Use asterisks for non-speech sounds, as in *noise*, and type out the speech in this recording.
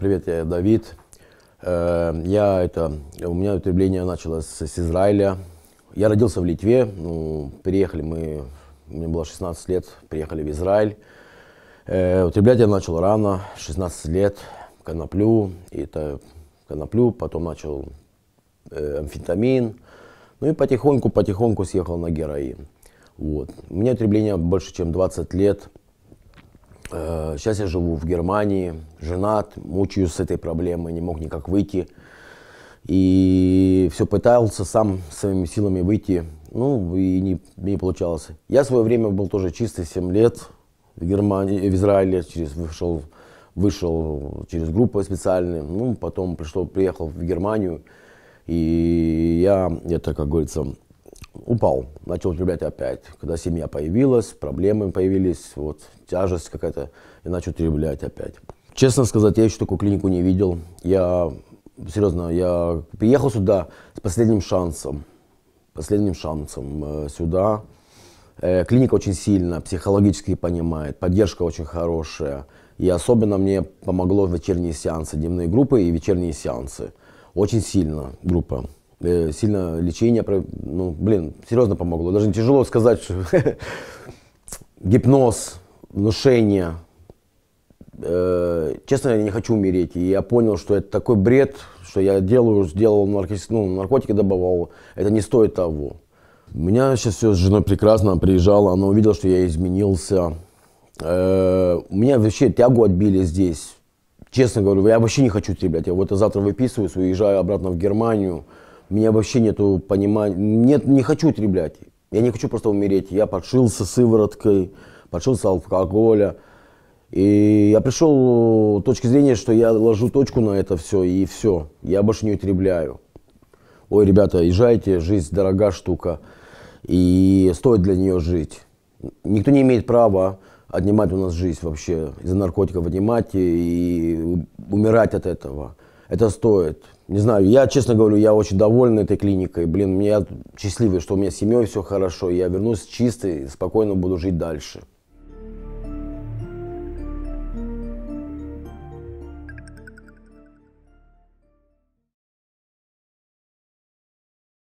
Привет, я Давид. Э, я это, у меня употребление началось с Израиля. Я родился в Литве, ну, переехали мы, мне было 16 лет, приехали в Израиль. Э, употреблять я начал рано, 16 лет, коноплю, и это коноплю, потом начал э, амфетамин, ну и потихоньку-потихоньку съехал на героин. Вот. У меня употребление больше, чем 20 лет – Э, сейчас я живу в Германии, женат, мучаюсь с этой проблемой, не мог никак выйти. И все пытался сам своими силами выйти, ну и не, не получалось. Я в свое время был тоже чистый 7 лет в Германии, в Израиле, через, вышел, вышел через группу специальную, Ну, потом пришел, приехал в Германию, и я, это, как говорится, упал, начал употреблять опять. Когда семья появилась, проблемы появились, вот тяжесть какая-то, и начал употреблять опять. Честно сказать, я еще такую клинику не видел. Я, серьезно, я приехал сюда с последним шансом. Последним шансом э, сюда. Э, клиника очень сильно, психологически понимает, поддержка очень хорошая. И особенно мне помогло вечерние сеансы, дневные группы и вечерние сеансы. Очень сильно группа. Э, сильно лечение, ну, блин, серьезно помогло. Даже тяжело сказать, что *laughs* гипноз, внушение. Э, честно, я не хочу умереть. И я понял, что это такой бред, что я делаю, сделал наркотики, ну, наркотики добывал. Это не стоит того. У меня сейчас все с женой прекрасно. приезжала, она увидела, что я изменился. Э, у меня вообще тягу отбили здесь. Честно говорю, я вообще не хочу стрелять, Я вот завтра выписываюсь, уезжаю обратно в Германию меня вообще нету понимания, нет, не хочу утреблять. Я не хочу просто умереть. Я подшился сывороткой, подшился алкоголя. И я пришел с точки зрения, что я ложу точку на это все, и все. Я больше не утребляю. Ой, ребята, езжайте, жизнь дорога штука. И стоит для нее жить. Никто не имеет права отнимать у нас жизнь вообще, из-за наркотиков отнимать и умирать от этого. Это стоит не знаю, я, честно говорю, я очень доволен этой клиникой. Блин, я счастливый, что у меня с семьей все хорошо. Я вернусь чистый, спокойно буду жить дальше.